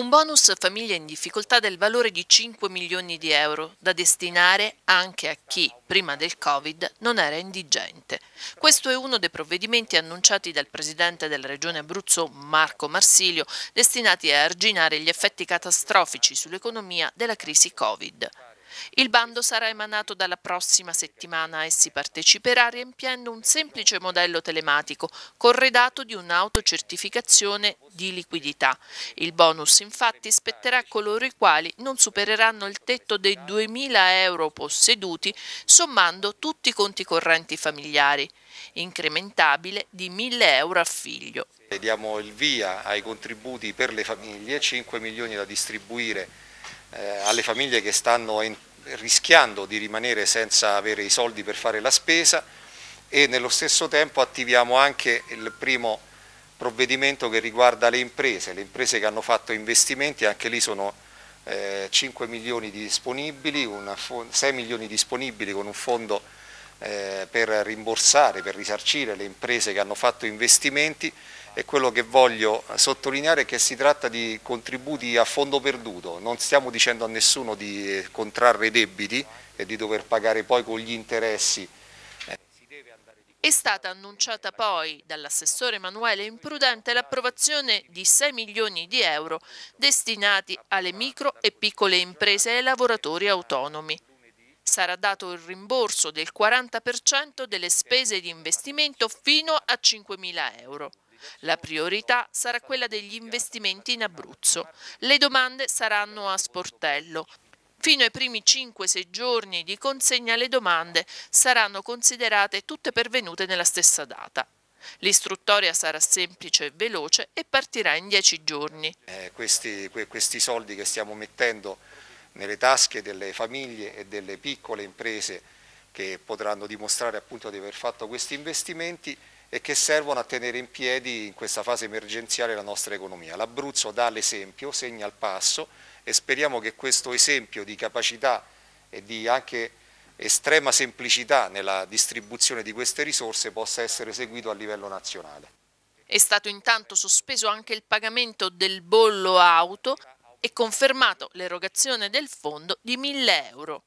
Un bonus famiglie in difficoltà del valore di 5 milioni di euro da destinare anche a chi, prima del Covid, non era indigente. Questo è uno dei provvedimenti annunciati dal presidente della regione Abruzzo, Marco Marsilio, destinati a arginare gli effetti catastrofici sull'economia della crisi Covid. Il bando sarà emanato dalla prossima settimana e si parteciperà riempiendo un semplice modello telematico corredato di un'autocertificazione di liquidità. Il bonus infatti spetterà a coloro i quali non supereranno il tetto dei 2.000 euro posseduti sommando tutti i conti correnti familiari, incrementabile di 1.000 euro a figlio. Diamo il via ai contributi per le famiglie, 5 milioni da distribuire eh, alle famiglie che stanno rischiando di rimanere senza avere i soldi per fare la spesa e nello stesso tempo attiviamo anche il primo provvedimento che riguarda le imprese, le imprese che hanno fatto investimenti, anche lì sono 5 eh, milioni di disponibili, 6 milioni disponibili con un fondo eh, per rimborsare, per risarcire le imprese che hanno fatto investimenti e quello che voglio sottolineare è che si tratta di contributi a fondo perduto, non stiamo dicendo a nessuno di contrarre debiti e di dover pagare poi con gli interessi. Eh, è stata annunciata poi dall'assessore Emanuele Imprudente l'approvazione di 6 milioni di euro destinati alle micro e piccole imprese e ai lavoratori autonomi sarà dato il rimborso del 40% delle spese di investimento fino a 5 mila euro. La priorità sarà quella degli investimenti in Abruzzo. Le domande saranno a sportello. Fino ai primi 5-6 giorni di consegna le domande saranno considerate tutte pervenute nella stessa data. L'istruttoria sarà semplice e veloce e partirà in 10 giorni. Eh, questi, questi soldi che stiamo mettendo nelle tasche delle famiglie e delle piccole imprese che potranno dimostrare appunto di aver fatto questi investimenti e che servono a tenere in piedi in questa fase emergenziale la nostra economia. L'Abruzzo dà l'esempio, segna il passo e speriamo che questo esempio di capacità e di anche estrema semplicità nella distribuzione di queste risorse possa essere seguito a livello nazionale. È stato intanto sospeso anche il pagamento del bollo auto e confermato l'erogazione del fondo di 1000 euro.